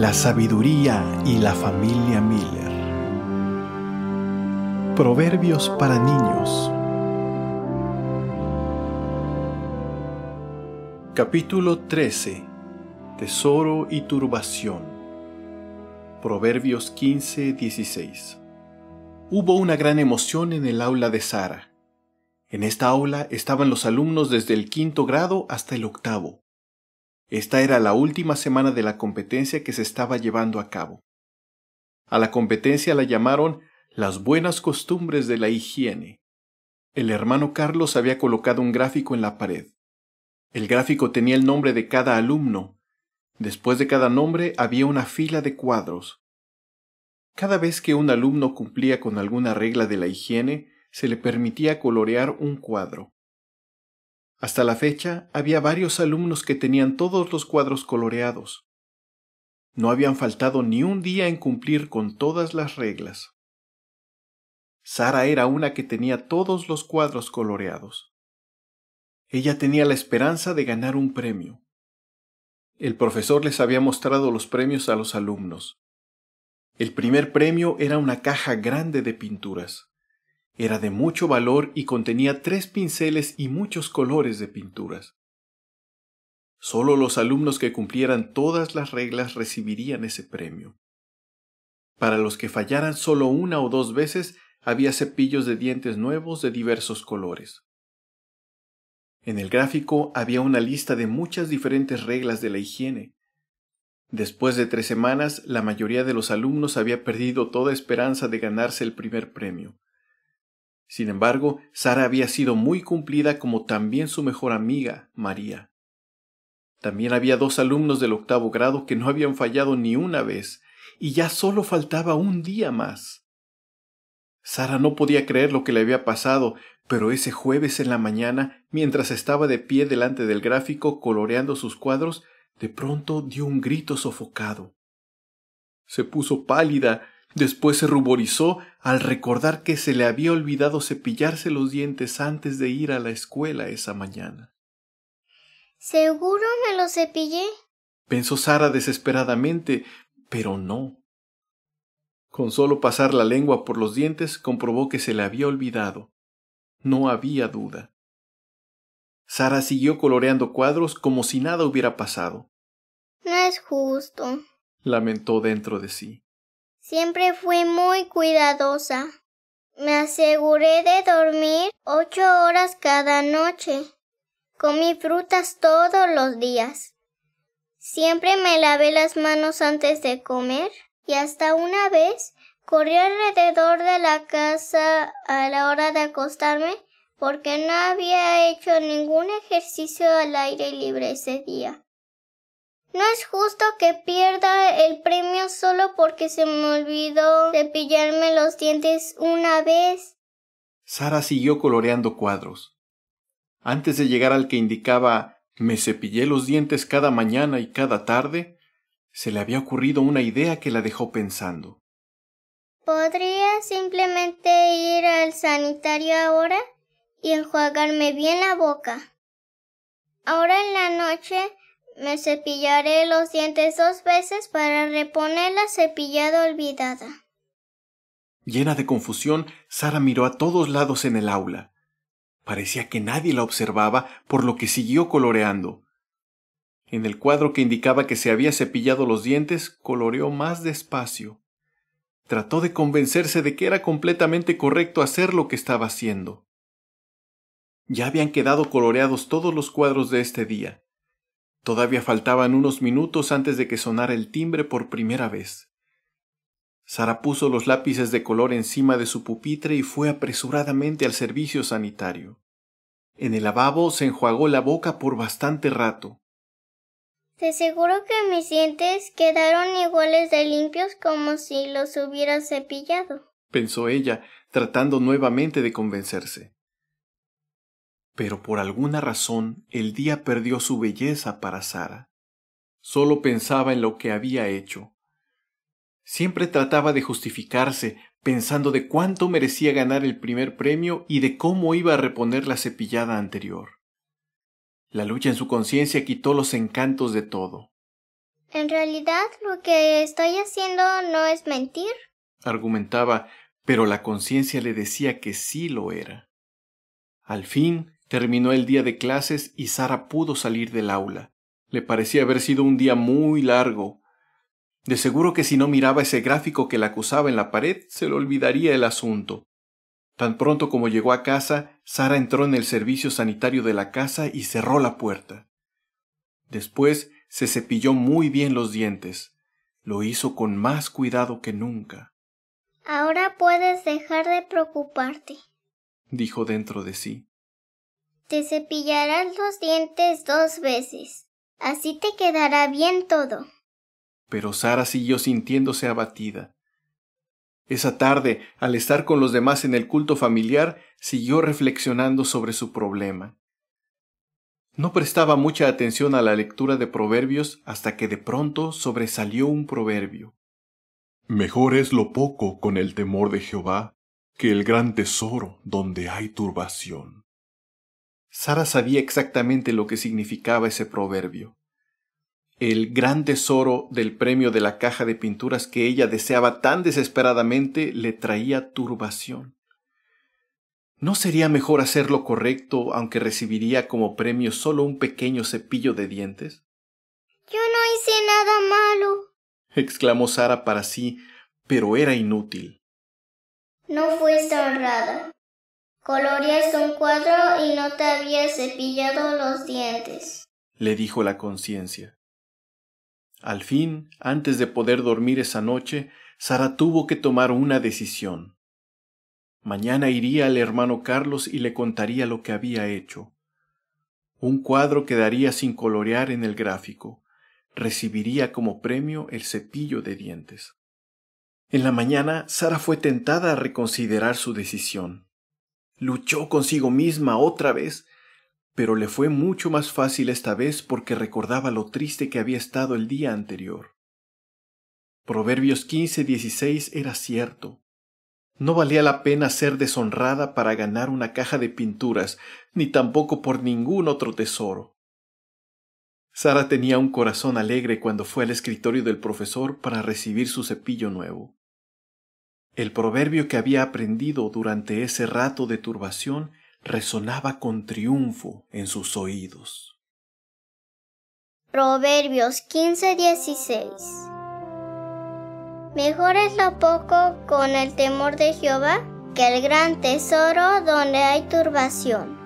La sabiduría y la familia Miller. Proverbios para niños. Capítulo 13. Tesoro y turbación. Proverbios 15, 16. Hubo una gran emoción en el aula de Sara. En esta aula estaban los alumnos desde el quinto grado hasta el octavo. Esta era la última semana de la competencia que se estaba llevando a cabo. A la competencia la llamaron las buenas costumbres de la higiene. El hermano Carlos había colocado un gráfico en la pared. El gráfico tenía el nombre de cada alumno. Después de cada nombre había una fila de cuadros. Cada vez que un alumno cumplía con alguna regla de la higiene, se le permitía colorear un cuadro. Hasta la fecha había varios alumnos que tenían todos los cuadros coloreados. No habían faltado ni un día en cumplir con todas las reglas. Sara era una que tenía todos los cuadros coloreados. Ella tenía la esperanza de ganar un premio. El profesor les había mostrado los premios a los alumnos. El primer premio era una caja grande de pinturas. Era de mucho valor y contenía tres pinceles y muchos colores de pinturas. Solo los alumnos que cumplieran todas las reglas recibirían ese premio. Para los que fallaran solo una o dos veces, había cepillos de dientes nuevos de diversos colores. En el gráfico había una lista de muchas diferentes reglas de la higiene. Después de tres semanas, la mayoría de los alumnos había perdido toda esperanza de ganarse el primer premio. Sin embargo, Sara había sido muy cumplida como también su mejor amiga, María. También había dos alumnos del octavo grado que no habían fallado ni una vez, y ya solo faltaba un día más. Sara no podía creer lo que le había pasado, pero ese jueves en la mañana, mientras estaba de pie delante del gráfico coloreando sus cuadros, de pronto dio un grito sofocado. Se puso pálida Después se ruborizó al recordar que se le había olvidado cepillarse los dientes antes de ir a la escuela esa mañana. Seguro me lo cepillé, pensó Sara desesperadamente, pero no. Con solo pasar la lengua por los dientes comprobó que se le había olvidado. No había duda. Sara siguió coloreando cuadros como si nada hubiera pasado. No es justo, lamentó dentro de sí. Siempre fui muy cuidadosa. Me aseguré de dormir ocho horas cada noche. Comí frutas todos los días. Siempre me lavé las manos antes de comer y hasta una vez corrí alrededor de la casa a la hora de acostarme porque no había hecho ningún ejercicio al aire libre ese día. No es justo que pierda el premio solo porque se me olvidó cepillarme los dientes una vez. Sara siguió coloreando cuadros. Antes de llegar al que indicaba me cepillé los dientes cada mañana y cada tarde, se le había ocurrido una idea que la dejó pensando. ¿Podría simplemente ir al sanitario ahora y enjuagarme bien la boca? Ahora en la noche me cepillaré los dientes dos veces para reponer la cepillada olvidada. Llena de confusión, Sara miró a todos lados en el aula. Parecía que nadie la observaba, por lo que siguió coloreando. En el cuadro que indicaba que se había cepillado los dientes, coloreó más despacio. Trató de convencerse de que era completamente correcto hacer lo que estaba haciendo. Ya habían quedado coloreados todos los cuadros de este día. Todavía faltaban unos minutos antes de que sonara el timbre por primera vez. Sara puso los lápices de color encima de su pupitre y fue apresuradamente al servicio sanitario. En el lavabo se enjuagó la boca por bastante rato. Te seguro que mis dientes quedaron iguales de limpios como si los hubiera cepillado, pensó ella, tratando nuevamente de convencerse. Pero por alguna razón el día perdió su belleza para Sara. Solo pensaba en lo que había hecho. Siempre trataba de justificarse, pensando de cuánto merecía ganar el primer premio y de cómo iba a reponer la cepillada anterior. La lucha en su conciencia quitó los encantos de todo. En realidad lo que estoy haciendo no es mentir, argumentaba, pero la conciencia le decía que sí lo era. Al fin, Terminó el día de clases y Sara pudo salir del aula. Le parecía haber sido un día muy largo. De seguro que si no miraba ese gráfico que la acusaba en la pared, se le olvidaría el asunto. Tan pronto como llegó a casa, Sara entró en el servicio sanitario de la casa y cerró la puerta. Después se cepilló muy bien los dientes. Lo hizo con más cuidado que nunca. Ahora puedes dejar de preocuparte, dijo dentro de sí. Te cepillarás los dientes dos veces. Así te quedará bien todo. Pero Sara siguió sintiéndose abatida. Esa tarde, al estar con los demás en el culto familiar, siguió reflexionando sobre su problema. No prestaba mucha atención a la lectura de proverbios hasta que de pronto sobresalió un proverbio. Mejor es lo poco con el temor de Jehová que el gran tesoro donde hay turbación. Sara sabía exactamente lo que significaba ese proverbio. El gran tesoro del premio de la caja de pinturas que ella deseaba tan desesperadamente le traía turbación. ¿No sería mejor hacerlo correcto aunque recibiría como premio solo un pequeño cepillo de dientes? Yo no hice nada malo, exclamó Sara para sí, pero era inútil. No fuiste honrada. Coloreas un cuadro y no te habías cepillado los dientes, le dijo la conciencia. Al fin, antes de poder dormir esa noche, Sara tuvo que tomar una decisión. Mañana iría al hermano Carlos y le contaría lo que había hecho. Un cuadro quedaría sin colorear en el gráfico. Recibiría como premio el cepillo de dientes. En la mañana, Sara fue tentada a reconsiderar su decisión. Luchó consigo misma otra vez, pero le fue mucho más fácil esta vez porque recordaba lo triste que había estado el día anterior. Proverbios 15:16 era cierto. No valía la pena ser deshonrada para ganar una caja de pinturas, ni tampoco por ningún otro tesoro. Sara tenía un corazón alegre cuando fue al escritorio del profesor para recibir su cepillo nuevo. El proverbio que había aprendido durante ese rato de turbación resonaba con triunfo en sus oídos. Proverbios 15:16 Mejor es lo poco con el temor de Jehová que el gran tesoro donde hay turbación.